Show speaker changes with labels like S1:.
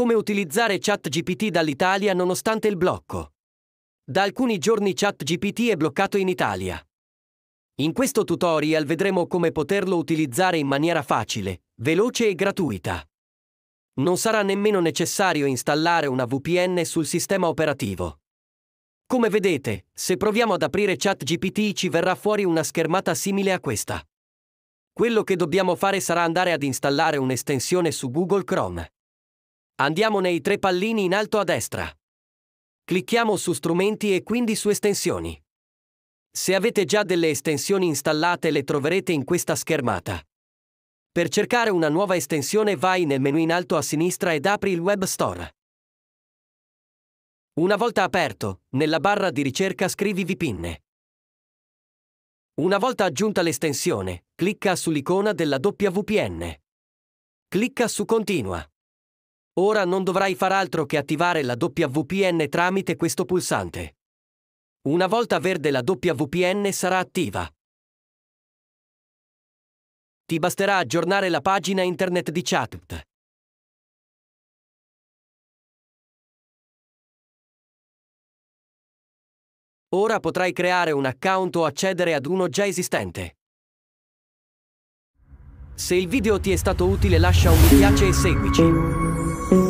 S1: Come utilizzare ChatGPT dall'Italia nonostante il blocco? Da alcuni giorni ChatGPT è bloccato in Italia. In questo tutorial vedremo come poterlo utilizzare in maniera facile, veloce e gratuita. Non sarà nemmeno necessario installare una VPN sul sistema operativo. Come vedete, se proviamo ad aprire ChatGPT ci verrà fuori una schermata simile a questa. Quello che dobbiamo fare sarà andare ad installare un'estensione su Google Chrome. Andiamo nei tre pallini in alto a destra. Clicchiamo su strumenti e quindi su estensioni. Se avete già delle estensioni installate le troverete in questa schermata. Per cercare una nuova estensione vai nel menu in alto a sinistra ed apri il Web Store. Una volta aperto, nella barra di ricerca scrivi VPN. Una volta aggiunta l'estensione, clicca sull'icona della WPN. Clicca su Continua. Ora non dovrai far altro che attivare la WPN tramite questo pulsante. Una volta verde la WPN sarà attiva.
S2: Ti basterà aggiornare la pagina internet di Chatbot. Ora potrai creare un account o accedere ad uno già esistente.
S1: Se il video ti è stato utile lascia un mi piace e seguici.